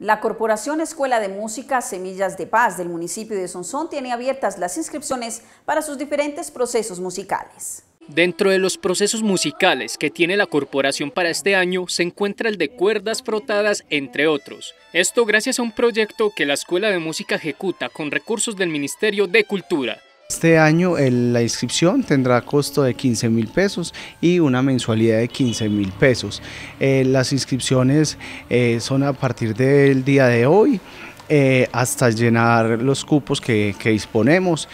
La Corporación Escuela de Música Semillas de Paz del municipio de Sonsón tiene abiertas las inscripciones para sus diferentes procesos musicales. Dentro de los procesos musicales que tiene la corporación para este año se encuentra el de cuerdas frotadas, entre otros. Esto gracias a un proyecto que la Escuela de Música ejecuta con recursos del Ministerio de Cultura. Este año la inscripción tendrá costo de 15 mil pesos y una mensualidad de 15 mil pesos. Eh, las inscripciones eh, son a partir del día de hoy eh, hasta llenar los cupos que disponemos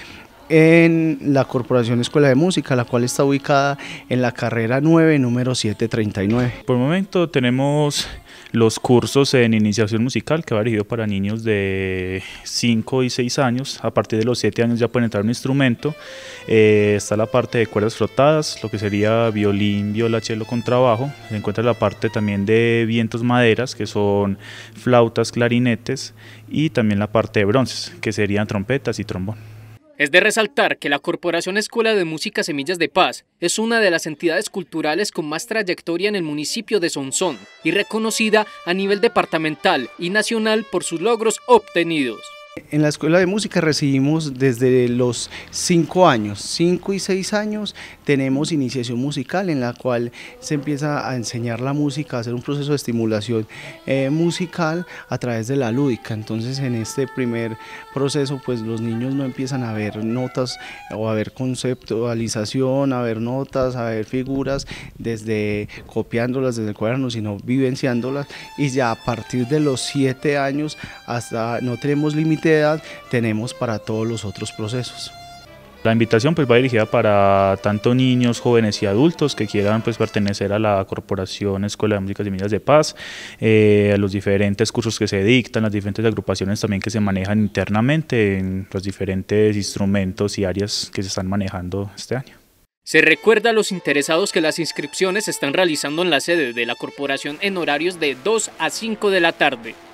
en la Corporación Escuela de Música, la cual está ubicada en la carrera 9, número 739. Por el momento tenemos los cursos en iniciación musical que va dirigido para niños de 5 y 6 años. A partir de los 7 años ya pueden entrar un instrumento. Eh, está la parte de cuerdas flotadas lo que sería violín, violachelo con trabajo. Se encuentra la parte también de vientos maderas, que son flautas, clarinetes, y también la parte de bronces, que serían trompetas y trombón. Es de resaltar que la Corporación Escuela de Música Semillas de Paz es una de las entidades culturales con más trayectoria en el municipio de Sonsón y reconocida a nivel departamental y nacional por sus logros obtenidos. En la escuela de música recibimos desde los 5 años, 5 y 6 años tenemos iniciación musical en la cual se empieza a enseñar la música, a hacer un proceso de estimulación eh, musical a través de la lúdica. Entonces en este primer proceso pues los niños no empiezan a ver notas o a ver conceptualización, a ver notas, a ver figuras desde copiándolas desde el cuaderno, sino vivenciándolas y ya a partir de los 7 años hasta no tenemos límites edad tenemos para todos los otros procesos. La invitación pues va dirigida para tanto niños, jóvenes y adultos que quieran pues pertenecer a la Corporación Escuela de Músicas y Minas de Paz, eh, a los diferentes cursos que se dictan, las diferentes agrupaciones también que se manejan internamente en los diferentes instrumentos y áreas que se están manejando este año. Se recuerda a los interesados que las inscripciones se están realizando en la sede de la corporación en horarios de 2 a 5 de la tarde.